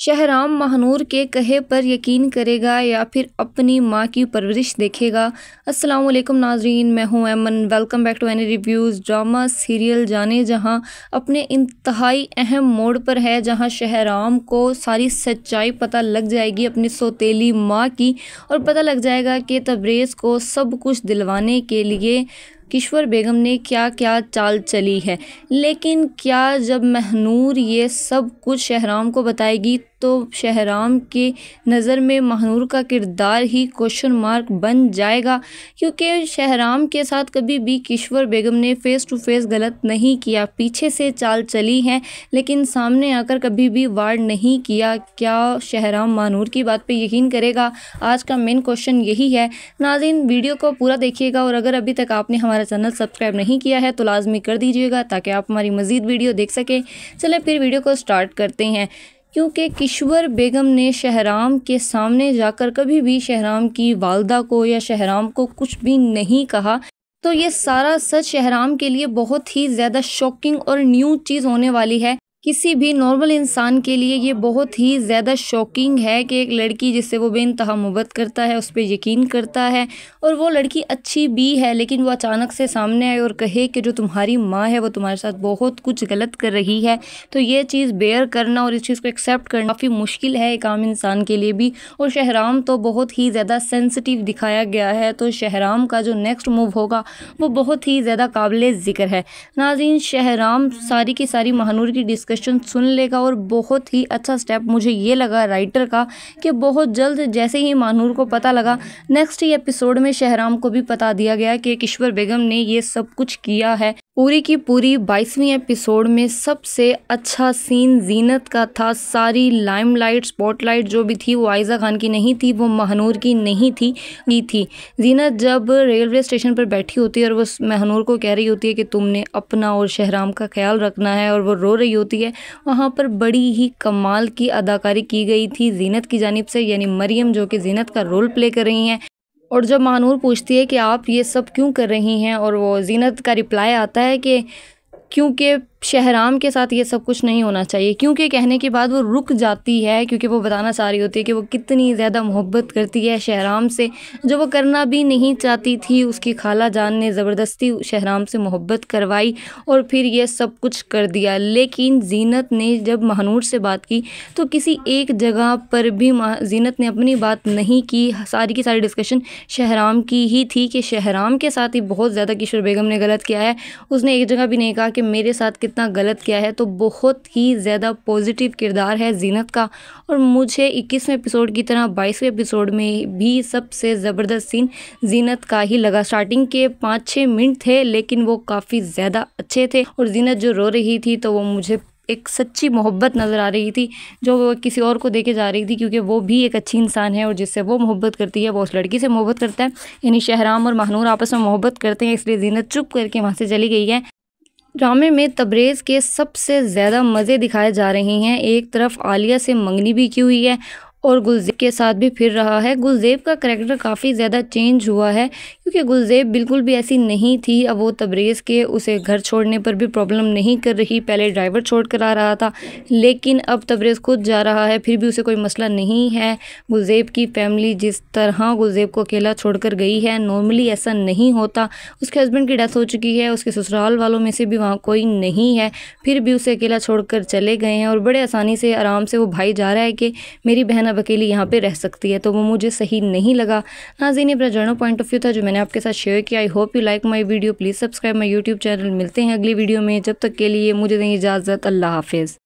शहराम महानूर के कहे पर यकीन करेगा या फिर अपनी माँ की परवरिश देखेगा अस्सलाम वालेकुम नाजरीन मैं हूँ Aiman welcome back to Annie reviews drama serial जाने जहाँ अपने इंतहाई अहम मोड़ पर है जहाँ शहराम को सारी सच्चाई पता लग जाएगी अपनी सौतीली माँ की और पता लग जाएगा कि तबरेज़ को सब कुछ दिलवाने के लिए किश्वर बेगम ने क्या क्या चाल चली है लेकिन क्या जब महनूर ये सब कुछ शहराम को बताएगी तो शहराम के नज़र में महानूर का किरदार ही क्वेश्चन मार्क बन जाएगा क्योंकि शहराम के साथ कभी भी किश्वर बेगम ने फ़ेस टू फेस गलत नहीं किया पीछे से चाल चली हैं लेकिन सामने आकर कभी भी वार नहीं किया क्या शहराम महानूर की बात पर यकीन करेगा आज का मेन क्वेश्चन यही है नाजिन वीडियो को पूरा देखिएगा और अगर अभी तक आपने हमारा चैनल सब्सक्राइब नहीं किया है तो लाजमी कर दीजिएगा ताकि आप हमारी मज़ीद वीडियो देख सकें चले फिर वीडियो को स्टार्ट करते हैं क्योंकि किश्वर बेगम ने शहराम के सामने जाकर कभी भी शहराम की वालदा को या शहराम को कुछ भी नहीं कहा तो ये सारा सच शहराम के लिए बहुत ही ज़्यादा शॉकिंग और न्यू चीज़ होने वाली है किसी भी नॉर्मल इंसान के लिए ये बहुत ही ज़्यादा शॉकिंग है कि एक लड़की जिससे वो बेनतहा मुहबत करता है उस पर यकीन करता है और वो लड़की अच्छी भी है लेकिन वो अचानक से सामने आए और कहे कि जो तुम्हारी माँ है वो तुम्हारे साथ बहुत कुछ गलत कर रही है तो ये चीज़ बेयर करना और इस चीज़ को एक्सेप्ट करना काफ़ी मुश्किल है एक आम इंसान के लिए भी और शहराम तो बहुत ही ज़्यादा सेंसिटिव दिखाया गया है तो शहराम का जो नेक्स्ट मूव होगा वो बहुत ही ज़्यादा काबिल ज़िक्र है नाजीन शहराम सारी की सारी महानूर की डिस्क डिस्कशन सुन लेगा और बहुत ही अच्छा स्टेप मुझे ये लगा राइटर का कि बहुत जल्द जैसे ही मानूर को पता लगा नेक्स्ट ही एपिसोड में शहराम को भी पता दिया गया कि किश्वर बेगम ने ये सब कुछ किया है पूरी की पूरी बाईसवीं एपिसोड में सबसे अच्छा सीन जीनत का था सारी लाइमलाइट स्पॉटलाइट जो भी थी वो आयज़ा खान की नहीं थी वो महानूर की नहीं थी ही थी जीनत जब रेलवे स्टेशन पर बैठी होती है और वो महानूर को कह रही होती है कि तुमने अपना और शहराम का ख्याल रखना है और वो रो रही होती होती है वहाँ पर बड़ी ही कमाल की अदाकारी की गई थी जीनत की जानब से यानी मरियम जो कि जीनत का रोल प्ले कर रही हैं और जब मानूर पूछती है कि आप ये सब क्यों कर रही हैं और वो जीनत का रिप्लाई आता है कि क्योंकि शहराम के साथ ये सब कुछ नहीं होना चाहिए क्योंकि कहने के बाद वो रुक जाती है क्योंकि वो बताना चाह रही होती है कि वो कितनी ज़्यादा मोहब्बत करती है शहराम से जो वो करना भी नहीं चाहती थी उसकी खाला जान ने ज़बरदस्ती शहराम से मोहब्बत करवाई और फिर ये सब कुछ कर दिया लेकिन जीनत ने जब महानूर से बात की तो किसी एक जगह पर भी जीनत ने अपनी बात नहीं की सारी की सारी डिस्कशन शहराम की ही थी कि शहराम के साथ ही बहुत ज़्यादा किशोर बेगम ने गलत किया है उसने एक जगह भी नहीं कहा कि मेरे साथ कितना गलत किया है तो बहुत ही ज़्यादा पॉजिटिव किरदार है जीनत का और मुझे इक्कीसवें एपिसोड की तरह बाईसवें एपिसोड में भी सबसे ज़बरदस्त सीन जीनत का ही लगा स्टार्टिंग के पाँच छः मिनट थे लेकिन वो काफ़ी ज़्यादा अच्छे थे और जीनत जो रो रही थी तो वो मुझे एक सच्ची मोहब्बत नज़र आ रही थी जो वो किसी और को देखे जा रही थी क्योंकि वो भी एक अच्छी इंसान है और जिससे वो मोहब्बत करती है वो उस लड़की से मोहब्बत करता है यानी शहराम और महनूर आपस में मोहब्बत करते हैं इसलिए जीनत चुप करके वहाँ से चली गई है ड्रामे में तबरेज़ के सबसे ज़्यादा मज़े दिखाए जा रहे हैं एक तरफ आलिया से मंगनी भी की हुई है और गुलजेब के साथ भी फिर रहा है गुलजेब का करेक्टर काफ़ी ज़्यादा चेंज हुआ है क्योंकि गुलजेब बिल्कुल भी ऐसी नहीं थी अब वो तबरेज़ के उसे घर छोड़ने पर भी प्रॉब्लम नहीं कर रही पहले ड्राइवर छोड़ कर आ रहा था लेकिन अब तबरेज़ खुद जा रहा है फिर भी उसे कोई मसला नहीं है गुलजेब की फैमिली जिस तरह गुलजेब को अकेला छोड़ कर गई है नॉर्मली ऐसा नहीं होता उसके हस्बैंड की डेथ हो चुकी है उसके ससुराल वालों में से भी वहाँ कोई नहीं है फिर भी उसे अकेला छोड़ कर चले गए हैं और बड़े आसानी से आराम से वो भाई जा रहा है कि मेरी बहन अब अकेली यहाँ पे रह सकती है तो वो मुझे सही नहीं लगा नाजीन मेरा जर्नल पॉइंट ऑफ व्यू था जो मैंने आपके साथ शेयर किया I hope you like my video please subscribe my YouTube channel मिलते हैं अगली वीडियो में जब तक के लिए मुझे दें इजाज़त अल्लाह हाफिज़